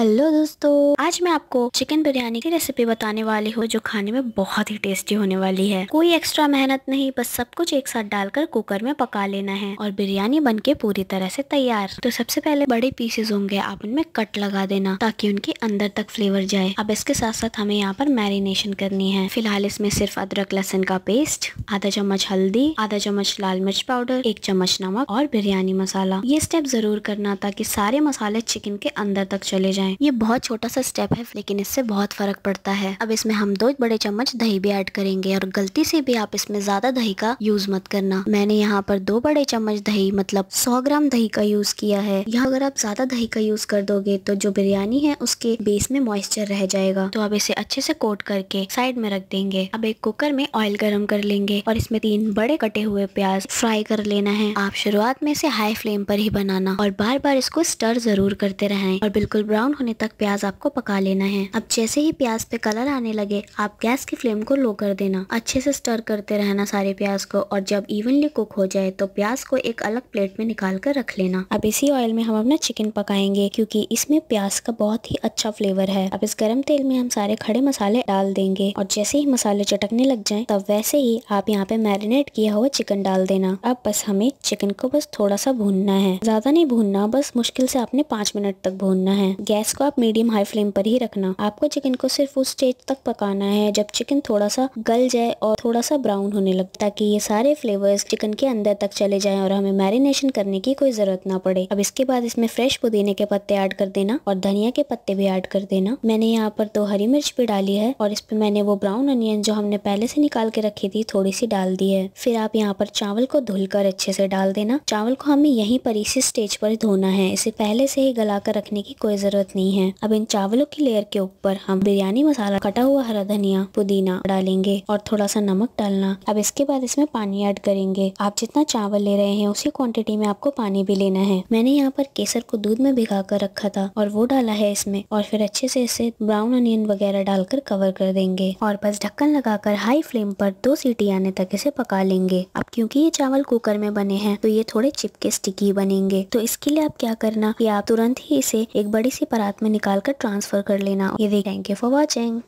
hello दोस्तों आज मैं आपको चिकन बिरयानी की रेसिपी बताने वाली हूँ जो खाने में बहुत ही टेस्टी होने वाली है कोई एक्स्ट्रा मेहनत नहीं बस सब कुछ एक साथ डालकर कुकर में पका लेना है और बिरयानी बनके पूरी तरह से तैयार तो सबसे पहले बड़े पीसेस होंगे आप उनमें कट लगा देना ताकि उनके अंदर तक फ्लेवर जाए अब इसके साथ साथ हमें यहाँ पर मैरिनेशन करनी है फिलहाल इसमें सिर्फ अदरक लहसुन का पेस्ट आधा चम्मच हल्दी आधा चम्मच लाल मिर्च पाउडर एक चम्मच नमक और बिरयानी मसाला ये स्टेप जरूर करना ताकि सारे मसाले चिकन के अंदर तक चले जाए है ये बहुत छोटा सा स्टेप है लेकिन इससे बहुत फर्क पड़ता है अब इसमें हम दो बड़े चम्मच दही भी ऐड करेंगे और गलती से भी आप इसमें ज्यादा दही का यूज मत करना मैंने यहाँ पर दो बड़े चम्मच दही मतलब सौ ग्राम दही का यूज किया है यहाँ अगर आप ज्यादा दही का यूज कर दोगे तो जो बिरयानी है उसके बेस में मॉइस्चर रह जाएगा तो अब इसे अच्छे से कोट करके साइड में रख देंगे अब एक कुकर में ऑयल गर्म कर लेंगे और इसमें तीन बड़े कटे हुए प्याज फ्राई कर लेना है आप शुरुआत में इसे हाई फ्लेम पर ही बनाना और बार बार इसको स्टर जरूर करते रहें और बिल्कुल ब्राउन होने तक प्याज आपको पका लेना है अब जैसे ही प्याज पे कलर आने लगे आप गैस की फ्लेम को लो कर देना अच्छे से स्टर करते रहना सारे प्याज को और जब इवनली कुक हो जाए तो प्याज को एक अलग प्लेट में निकाल कर रख लेना अब इसी ऑयल में हम अपना चिकन पकाएंगे क्योंकि इसमें प्याज का बहुत ही अच्छा फ्लेवर है अब इस गर्म तेल में हम सारे खड़े मसाले डाल देंगे और जैसे ही मसाले चटकने लग जाए तब वैसे ही आप यहाँ पे मैरिनेट किया हुआ चिकन डाल देना अब बस हमें चिकन को बस थोड़ा सा भूनना है ज्यादा नहीं भूनना बस मुश्किल से आपने पाँच मिनट तक भूनना है गैस इसको आप मीडियम हाई फ्लेम पर ही रखना आपको चिकन को सिर्फ उस स्टेज तक पकाना है जब चिकन थोड़ा सा गल जाए और थोड़ा सा ब्राउन होने लगे ताकि ये सारे फ्लेवर्स चिकन के अंदर तक चले जाए और हमें मैरिनेशन करने की कोई ज़रूरत ना पड़े अब इसके बाद इसमें फ्रेश पुदीने के पत्ते ऐड कर देना और धनिया के पत्ते भी ऐड कर देना मैंने यहाँ पर दो हरी मिर्च भी डाली है और इस मैंने वो ब्राउन अनियन जो हमने पहले से निकाल के रखी थी थोड़ी सी डाल दी है फिर आप यहाँ पर चावल को धुलकर अच्छे से डाल देना चावल को हमें यहीं पर इसी स्टेज पर धोना है इसे पहले से ही गला कर रखने की कोई ज़रूरत नहीं रखनी है अब इन चावलों की लेयर के ऊपर हम बिरयानी मसाला कटा हुआ हरा धनिया पुदीना डालेंगे और थोड़ा सा नमक डालना अब इसके बाद इसमें पानी ऐड करेंगे आप जितना चावल ले रहे हैं उसी क्वांटिटी में आपको पानी भी लेना है मैंने यहाँ पर केसर को दूध में भिगा कर रखा था और वो डाला है इसमें और फिर अच्छे से इसे ब्राउन अनियन वगैरह डालकर कवर कर देंगे और बस ढक्कन लगाकर हाई फ्लेम पर दो सीटी आने तक इसे पका लेंगे अब क्योंकि ये चावल कुकर में बने हैं तो ये थोड़े चिपके स्टिकी बनेंगे तो इसके लिए आप क्या करना कि आप तुरंत ही इसे एक बड़ी सी परा साथ में निकाल कर ट्रांसफर कर लेना ये देख थैंक यू फॉर वॉचिंग